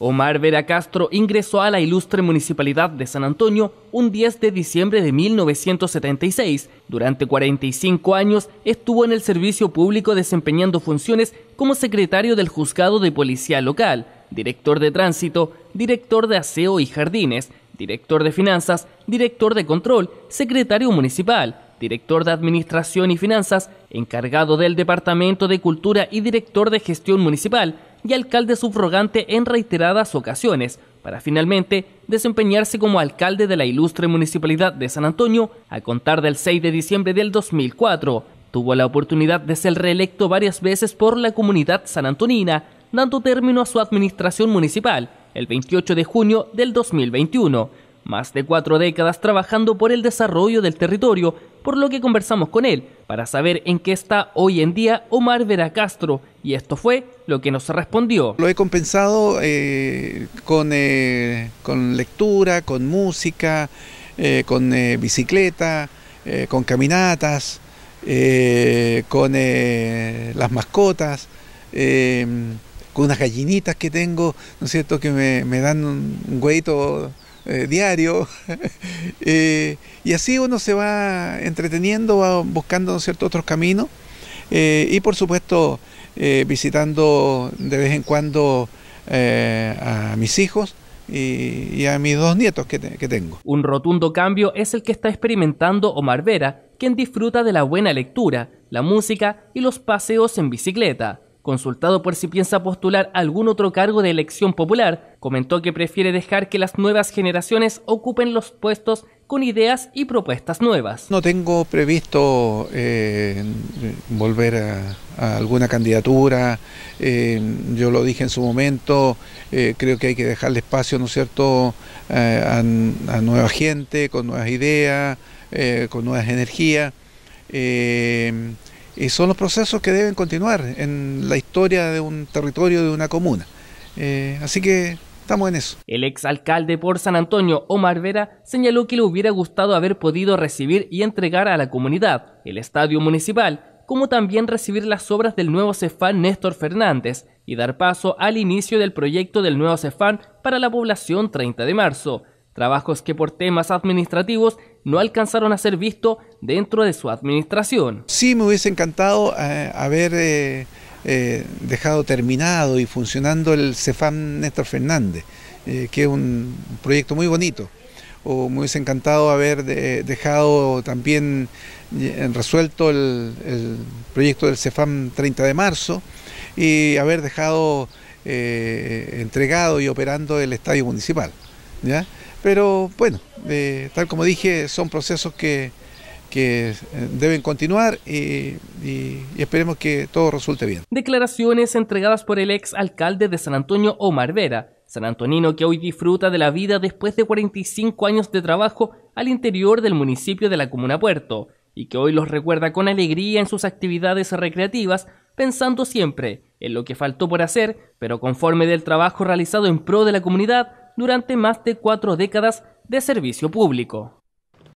Omar Vera Castro ingresó a la ilustre municipalidad de San Antonio un 10 de diciembre de 1976. Durante 45 años estuvo en el servicio público desempeñando funciones como secretario del juzgado de policía local, director de tránsito, director de aseo y jardines, director de finanzas, director de control, secretario municipal, director de Administración y Finanzas, encargado del Departamento de Cultura y director de Gestión Municipal, y alcalde subrogante en reiteradas ocasiones, para finalmente desempeñarse como alcalde de la ilustre municipalidad de San Antonio a contar del 6 de diciembre del 2004. Tuvo la oportunidad de ser reelecto varias veces por la comunidad sanantonina, dando término a su administración municipal el 28 de junio del 2021. Más de cuatro décadas trabajando por el desarrollo del territorio por lo que conversamos con él para saber en qué está hoy en día Omar Vera Castro y esto fue lo que nos respondió. Lo he compensado eh, con, eh, con lectura, con música, eh, con bicicleta, con caminatas, con las mascotas con unas gallinitas que tengo, ¿no es cierto?, que me, dan un, huevito eh, diario. Eh, y así uno se va entreteniendo, va buscando otros caminos. Eh, y por supuesto, visitando de vez en cuando a mis hijos. Y, a mis dos nietos que tengo. Un rotundo cambio es el que está experimentando Omar Vera, quien disfruta de la buena lectura, la música y los paseos en bicicleta consultado por si piensa postular algún otro cargo de elección popular, comentó que prefiere dejar que las nuevas generaciones ocupen los puestos con ideas y propuestas nuevas. No tengo previsto eh, volver a, alguna candidatura, eh, yo lo dije en su momento, eh, creo que hay que dejarle espacio, ¿no es cierto?, a, nueva gente, con nuevas ideas, con nuevas energías. Y son los procesos que deben continuar en la historia de un territorio, de una comuna. Eh, así que estamos en eso. El exalcalde por San Antonio, Omar Vera, señaló que le hubiera gustado haber podido recibir y entregar a la comunidad el estadio municipal, como también recibir las obras del nuevo Cefán Néstor Fernández y dar paso al inicio del proyecto del nuevo Cefán para la población 30 de marzo, trabajos que por temas administrativos no alcanzaron a ser vistos dentro de su administración. Sí, me hubiese encantado eh, haber eh, eh, dejado terminado y funcionando el CEFAM Néstor Fernández, que es un proyecto muy bonito. O me hubiese encantado haber dejado también resuelto el, proyecto del CEFAM 30 de marzo y haber dejado entregado y operando el estadio municipal. ¿ya? Pero bueno, tal como dije, son procesos que, que eh, deben continuar y, y, esperemos que todo resulte bien. Declaraciones entregadas por el ex alcalde de San Antonio, Omar Vera. San Antonino que hoy disfruta de la vida después de 45 años de trabajo al interior del municipio de la Comuna Puerto y que hoy los recuerda con alegría en sus actividades recreativas, pensando siempre en lo que faltó por hacer, pero conforme del trabajo realizado en pro de la comunidad durante más de cuatro décadas de servicio público.